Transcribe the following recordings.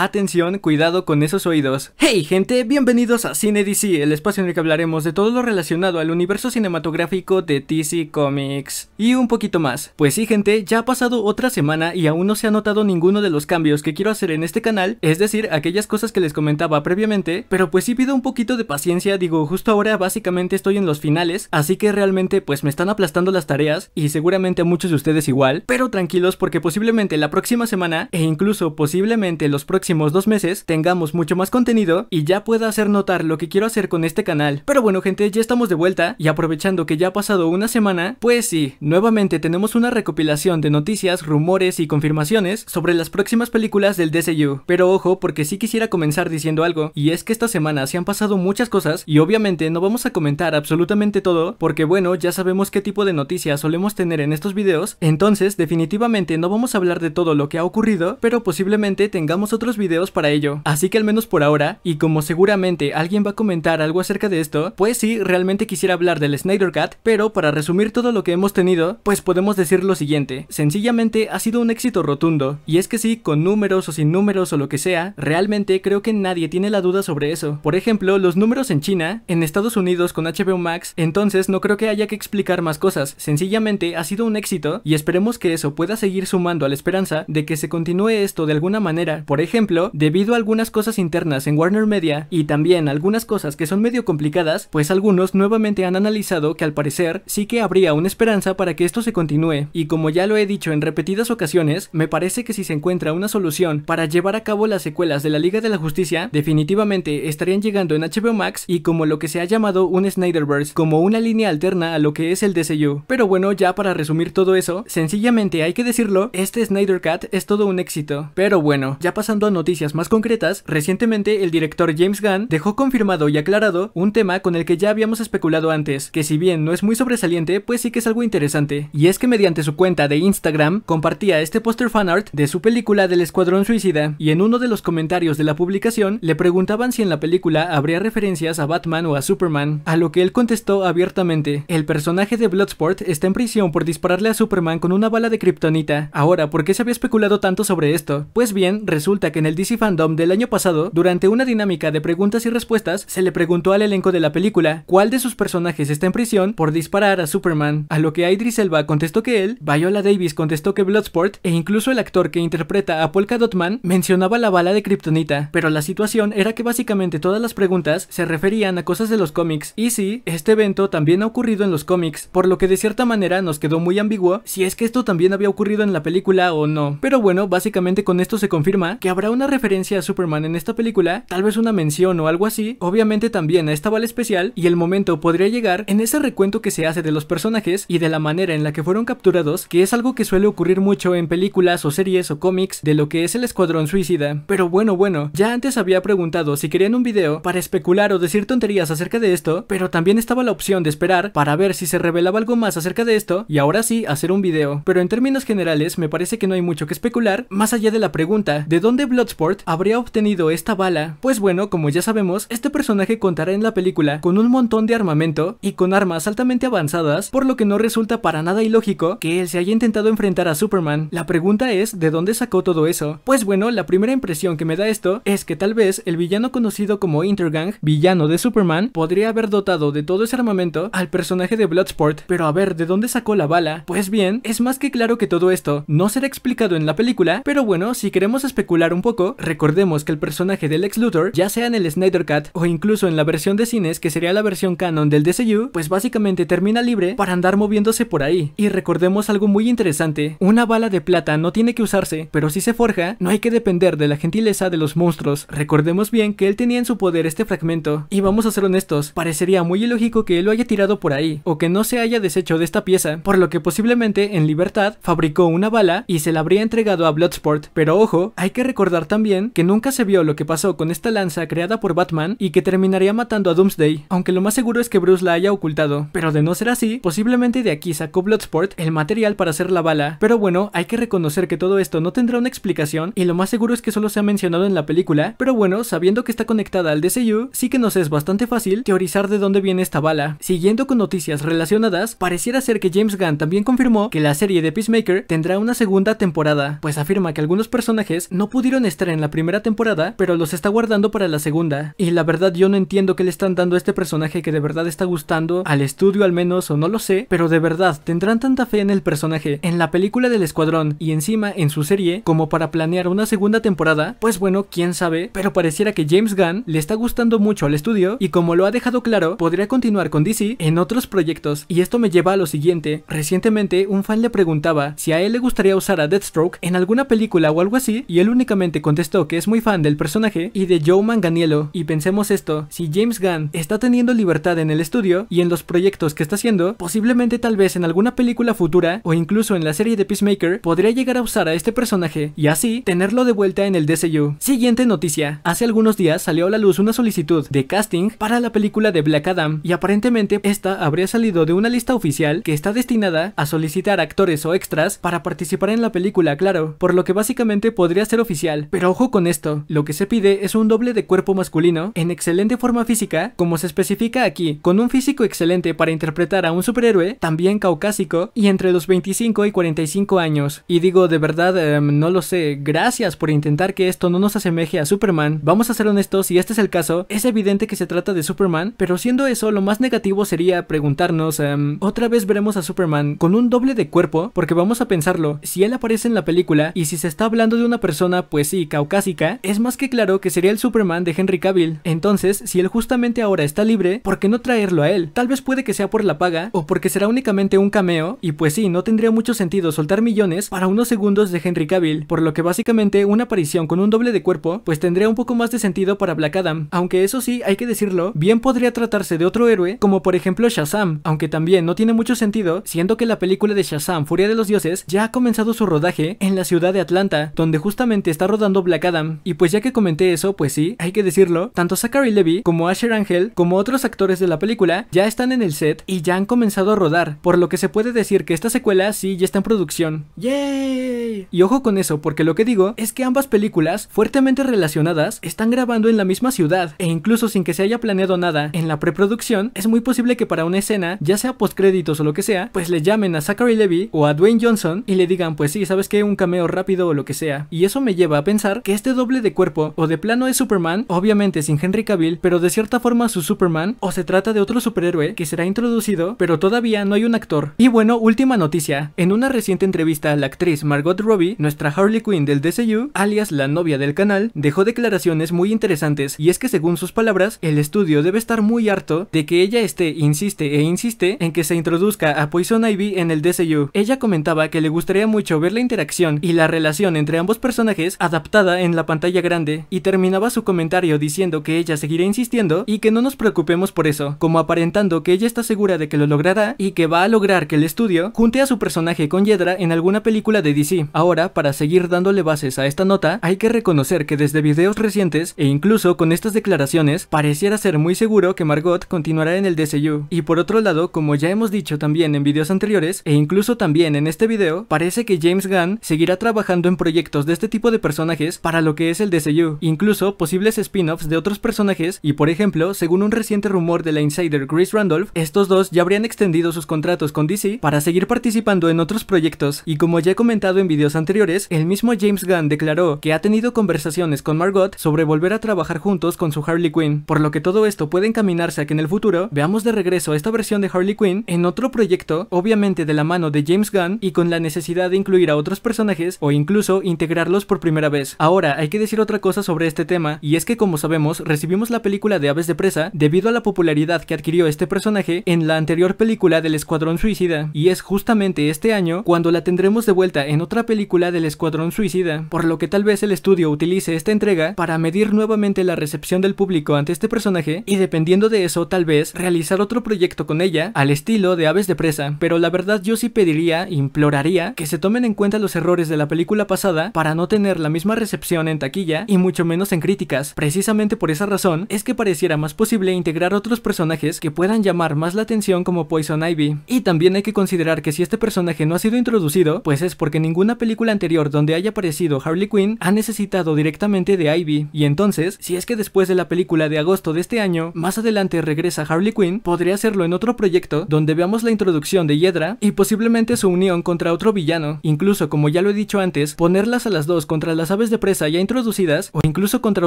Atención, cuidado con esos oídos. Hey gente, bienvenidos a Cine DC, el espacio en el que hablaremos de todo lo relacionado al universo cinematográfico de DC Comics. Y un poquito más. Pues sí gente, ya ha pasado otra semana y aún no se ha notado ninguno de los cambios que quiero hacer en este canal, es decir, aquellas cosas que les comentaba previamente, pero pues sí pido un poquito de paciencia, digo, justo ahora básicamente estoy en los finales, así que realmente pues me están aplastando las tareas y seguramente a muchos de ustedes igual, pero tranquilos porque posiblemente la próxima semana e incluso posiblemente los próximos dos meses tengamos mucho más contenido y ya pueda hacer notar lo que quiero hacer con este canal. Pero bueno gente, ya estamos de vuelta y aprovechando que ya ha pasado una semana, pues sí, nuevamente tenemos una recopilación de noticias, rumores y confirmaciones sobre las próximas películas del DCU. Pero ojo, porque sí quisiera comenzar diciendo algo, y es que esta semana se han pasado muchas cosas y obviamente no vamos a comentar absolutamente todo, porque bueno, ya sabemos qué tipo de noticias solemos tener en estos videos, entonces definitivamente no vamos a hablar de todo lo que ha ocurrido, pero posiblemente tengamos otros videos para ello. Así que al menos por ahora, y como seguramente alguien va a comentar algo acerca de esto, pues sí, realmente quisiera hablar del Snyder Cat, pero para resumir todo lo que hemos tenido, pues podemos decir lo siguiente, sencillamente ha sido un éxito rotundo, y es que sí, con números o sin números o lo que sea, realmente creo que nadie tiene la duda sobre eso. Por ejemplo, los números en China, en Estados Unidos con HBO Max, entonces no creo que haya que explicar más cosas, sencillamente ha sido un éxito, y esperemos que eso pueda seguir sumando a la esperanza de que se continúe esto de alguna manera, por ejemplo, debido a algunas cosas internas en Warner Media y también algunas cosas que son medio complicadas, pues algunos nuevamente han analizado que al parecer sí que habría una esperanza para que esto se continúe. Y como ya lo he dicho en repetidas ocasiones, me parece que si se encuentra una solución para llevar a cabo las secuelas de la Liga de la Justicia, definitivamente estarían llegando en HBO Max y como lo que se ha llamado un Snyderverse, como una línea alterna a lo que es el DCU. Pero bueno, ya para resumir todo eso, sencillamente hay que decirlo, este Snyder Cat es todo un éxito. Pero bueno, ya pasando a noticias más concretas, recientemente el director James Gunn dejó confirmado y aclarado un tema con el que ya habíamos especulado antes, que si bien no es muy sobresaliente, pues sí que es algo interesante. Y es que mediante su cuenta de Instagram compartía este póster fanart de su película del Escuadrón Suicida, y en uno de los comentarios de la publicación le preguntaban si en la película habría referencias a Batman o a Superman, a lo que él contestó abiertamente, el personaje de Bloodsport está en prisión por dispararle a Superman con una bala de kriptonita. Ahora, ¿por qué se había especulado tanto sobre esto? Pues bien, resulta que en el DC Fandom del año pasado, durante una dinámica de preguntas y respuestas, se le preguntó al elenco de la película cuál de sus personajes está en prisión por disparar a Superman, a lo que Idris Elba contestó que él, Viola Davis contestó que Bloodsport e incluso el actor que interpreta a Polka Dotman mencionaba la bala de Kryptonita, pero la situación era que básicamente todas las preguntas se referían a cosas de los cómics y sí, este evento también ha ocurrido en los cómics, por lo que de cierta manera nos quedó muy ambiguo si es que esto también había ocurrido en la película o no. Pero bueno, básicamente con esto se confirma que habrá una referencia a Superman en esta película, tal vez una mención o algo así, obviamente también a esta bala especial y el momento podría llegar en ese recuento que se hace de los personajes y de la manera en la que fueron capturados, que es algo que suele ocurrir mucho en películas o series o cómics de lo que es el escuadrón suicida. Pero bueno, bueno, ya antes había preguntado si querían un video para especular o decir tonterías acerca de esto, pero también estaba la opción de esperar para ver si se revelaba algo más acerca de esto y ahora sí hacer un video. Pero en términos generales me parece que no hay mucho que especular, más allá de la pregunta, ¿de dónde Bloodsport habría obtenido esta bala? Pues bueno, como ya sabemos, este personaje contará en la película con un montón de armamento y con armas altamente avanzadas, por lo que no resulta para nada ilógico que él se haya intentado enfrentar a Superman. La pregunta es, ¿de dónde sacó todo eso? Pues bueno, la primera impresión que me da esto es que tal vez el villano conocido como Intergang, villano de Superman, podría haber dotado de todo ese armamento al personaje de Bloodsport, pero a ver, ¿de dónde sacó la bala? Pues bien, es más que claro que todo esto no será explicado en la película, pero bueno, si queremos especular un poco recordemos que el personaje del ex Luthor, ya sea en el Snyder Cut o incluso en la versión de cines que sería la versión canon del DCU, pues básicamente termina libre para andar moviéndose por ahí. Y recordemos algo muy interesante, una bala de plata no tiene que usarse, pero si se forja, no hay que depender de la gentileza de los monstruos. Recordemos bien que él tenía en su poder este fragmento, y vamos a ser honestos, parecería muy ilógico que él lo haya tirado por ahí, o que no se haya deshecho de esta pieza, por lo que posiblemente en libertad fabricó una bala y se la habría entregado a Bloodsport, pero ojo, hay que recordar también que nunca se vio lo que pasó con esta lanza creada por Batman y que terminaría matando a Doomsday, aunque lo más seguro es que Bruce la haya ocultado. Pero de no ser así, posiblemente de aquí sacó Bloodsport el material para hacer la bala. Pero bueno, hay que reconocer que todo esto no tendrá una explicación y lo más seguro es que solo se ha mencionado en la película, pero bueno, sabiendo que está conectada al DCU, sí que nos es bastante fácil teorizar de dónde viene esta bala. Siguiendo con noticias relacionadas, pareciera ser que James Gunn también confirmó que la serie de Peacemaker tendrá una segunda temporada, pues afirma que algunos personajes no pudieron estar en la primera temporada, pero los está guardando para la segunda. Y la verdad yo no entiendo qué le están dando a este personaje que de verdad está gustando, al estudio al menos, o no lo sé, pero de verdad tendrán tanta fe en el personaje, en la película del escuadrón y encima en su serie, como para planear una segunda temporada, pues bueno, quién sabe, pero pareciera que James Gunn le está gustando mucho al estudio y como lo ha dejado claro, podría continuar con DC en otros proyectos. Y esto me lleva a lo siguiente, recientemente un fan le preguntaba si a él le gustaría usar a Deathstroke en alguna película o algo así y él únicamente contestó que es muy fan del personaje y de Joe Manganiello. Y pensemos esto, si James Gunn está teniendo libertad en el estudio y en los proyectos que está haciendo, posiblemente tal vez en alguna película futura o incluso en la serie de Peacemaker podría llegar a usar a este personaje y así tenerlo de vuelta en el DCU. Siguiente noticia, hace algunos días salió a la luz una solicitud de casting para la película de Black Adam y aparentemente esta habría salido de una lista oficial que está destinada a solicitar actores o extras para participar en la película, claro, por lo que básicamente podría ser oficial pero ojo con esto, lo que se pide es un doble de cuerpo masculino en excelente forma física, como se especifica aquí, con un físico excelente para interpretar a un superhéroe, también caucásico, y entre los 25 y 45 años. Y digo, de verdad, em, no lo sé, gracias por intentar que esto no nos asemeje a Superman. Vamos a ser honestos, si este es el caso, es evidente que se trata de Superman, pero siendo eso, lo más negativo sería preguntarnos, em, otra vez veremos a Superman con un doble de cuerpo, porque vamos a pensarlo, si él aparece en la película y si se está hablando de una persona, pues sí caucásica, es más que claro que sería el Superman de Henry Cavill. Entonces, si él justamente ahora está libre, ¿por qué no traerlo a él? Tal vez puede que sea por la paga o porque será únicamente un cameo y pues sí, no tendría mucho sentido soltar millones para unos segundos de Henry Cavill, por lo que básicamente una aparición con un doble de cuerpo pues tendría un poco más de sentido para Black Adam, aunque eso sí, hay que decirlo, bien podría tratarse de otro héroe como por ejemplo Shazam, aunque también no tiene mucho sentido, siendo que la película de Shazam Furia de los Dioses ya ha comenzado su rodaje en la ciudad de Atlanta, donde justamente está rodando dando Black Adam. Y pues ya que comenté eso, pues sí, hay que decirlo, tanto Zachary Levy como Asher Angel, como otros actores de la película, ya están en el set y ya han comenzado a rodar, por lo que se puede decir que esta secuela sí ya está en producción. ¡Yay! Y ojo con eso, porque lo que digo es que ambas películas, fuertemente relacionadas, están grabando en la misma ciudad, e incluso sin que se haya planeado nada en la preproducción, es muy posible que para una escena, ya sea postcréditos o lo que sea, pues le llamen a Zachary Levy o a Dwayne Johnson y le digan, pues sí, sabes que un cameo rápido o lo que sea. Y eso me lleva a pensar que este doble de cuerpo o de plano es Superman, obviamente sin Henry Cavill, pero de cierta forma su Superman, o se trata de otro superhéroe que será introducido, pero todavía no hay un actor. Y bueno, última noticia, en una reciente entrevista la actriz Margot Robbie, nuestra Harley Quinn del DCU, alias la novia del canal, dejó declaraciones muy interesantes y es que según sus palabras, el estudio debe estar muy harto de que ella esté, insiste e insiste, en que se introduzca a Poison Ivy en el DCU. Ella comentaba que le gustaría mucho ver la interacción y la relación entre ambos personajes a adaptada en la pantalla grande y terminaba su comentario diciendo que ella seguirá insistiendo y que no nos preocupemos por eso, como aparentando que ella está segura de que lo logrará y que va a lograr que el estudio junte a su personaje con Yedra en alguna película de DC. Ahora, para seguir dándole bases a esta nota, hay que reconocer que desde videos recientes e incluso con estas declaraciones, pareciera ser muy seguro que Margot continuará en el DCU. Y por otro lado, como ya hemos dicho también en videos anteriores e incluso también en este video, parece que James Gunn seguirá trabajando en proyectos de este tipo de personas para lo que es el DCU, incluso posibles spin-offs de otros personajes y por ejemplo, según un reciente rumor de la insider Chris Randolph, estos dos ya habrían extendido sus contratos con DC para seguir participando en otros proyectos y como ya he comentado en videos anteriores, el mismo James Gunn declaró que ha tenido conversaciones con Margot sobre volver a trabajar juntos con su Harley Quinn, por lo que todo esto puede encaminarse a que en el futuro veamos de regreso a esta versión de Harley Quinn en otro proyecto, obviamente de la mano de James Gunn y con la necesidad de incluir a otros personajes o incluso integrarlos por primera vez Ahora, hay que decir otra cosa sobre este tema, y es que como sabemos, recibimos la película de Aves de Presa debido a la popularidad que adquirió este personaje en la anterior película del Escuadrón Suicida, y es justamente este año cuando la tendremos de vuelta en otra película del Escuadrón Suicida, por lo que tal vez el estudio utilice esta entrega para medir nuevamente la recepción del público ante este personaje y dependiendo de eso tal vez realizar otro proyecto con ella al estilo de Aves de Presa, pero la verdad yo sí pediría, imploraría, que se tomen en cuenta los errores de la película pasada para no tener la misma misma recepción en taquilla y mucho menos en críticas. Precisamente por esa razón es que pareciera más posible integrar otros personajes que puedan llamar más la atención como Poison Ivy. Y también hay que considerar que si este personaje no ha sido introducido, pues es porque ninguna película anterior donde haya aparecido Harley Quinn ha necesitado directamente de Ivy. Y entonces, si es que después de la película de agosto de este año, más adelante regresa Harley Quinn, podría hacerlo en otro proyecto donde veamos la introducción de Hiedra y posiblemente su unión contra otro villano. Incluso, como ya lo he dicho antes, ponerlas a las dos contra las aves de presa ya introducidas, o incluso contra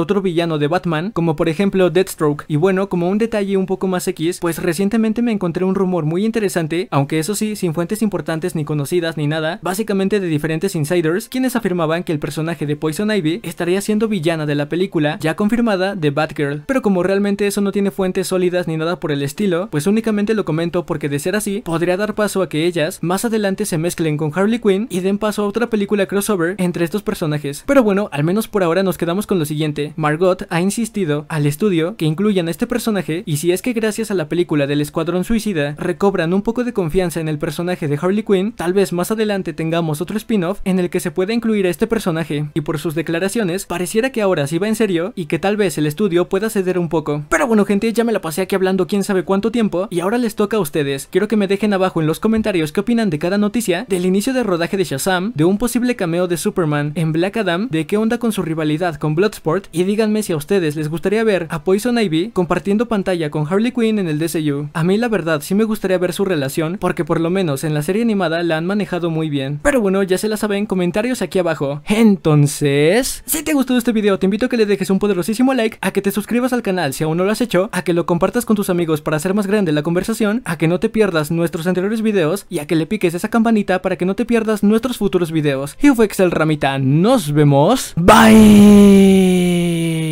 otro villano de Batman, como por ejemplo Deathstroke. Y bueno, como un detalle un poco más X, pues recientemente me encontré un rumor muy interesante, aunque eso sí, sin fuentes importantes ni conocidas ni nada, básicamente de diferentes insiders, quienes afirmaban que el personaje de Poison Ivy estaría siendo villana de la película, ya confirmada, de Batgirl. Pero como realmente eso no tiene fuentes sólidas ni nada por el estilo, pues únicamente lo comento porque de ser así, podría dar paso a que ellas más adelante se mezclen con Harley Quinn y den paso a otra película crossover entre estos personajes. Pero bueno, al menos por ahora nos quedamos con lo siguiente. Margot ha insistido al estudio que incluyan a este personaje y si es que gracias a la película del Escuadrón Suicida recobran un poco de confianza en el personaje de Harley Quinn, tal vez más adelante tengamos otro spin-off en el que se pueda incluir a este personaje. Y por sus declaraciones, pareciera que ahora sí va en serio y que tal vez el estudio pueda ceder un poco. Pero bueno gente, ya me la pasé aquí hablando quién sabe cuánto tiempo y ahora les toca a ustedes. Quiero que me dejen abajo en los comentarios qué opinan de cada noticia, del inicio de rodaje de Shazam, de un posible cameo de Superman en Black Adam de qué onda con su rivalidad con Bloodsport y díganme si a ustedes les gustaría ver a Poison Ivy compartiendo pantalla con Harley Quinn en el DCU. A mí la verdad sí me gustaría ver su relación porque por lo menos en la serie animada la han manejado muy bien. Pero bueno, ya se la saben, comentarios aquí abajo. Entonces, si te gustó este video te invito a que le dejes un poderosísimo like, a que te suscribas al canal si aún no lo has hecho, a que lo compartas con tus amigos para hacer más grande la conversación, a que no te pierdas nuestros anteriores videos y a que le piques esa campanita para que no te pierdas nuestros futuros videos. Y fue Excel Ramita, nos vemos Bye.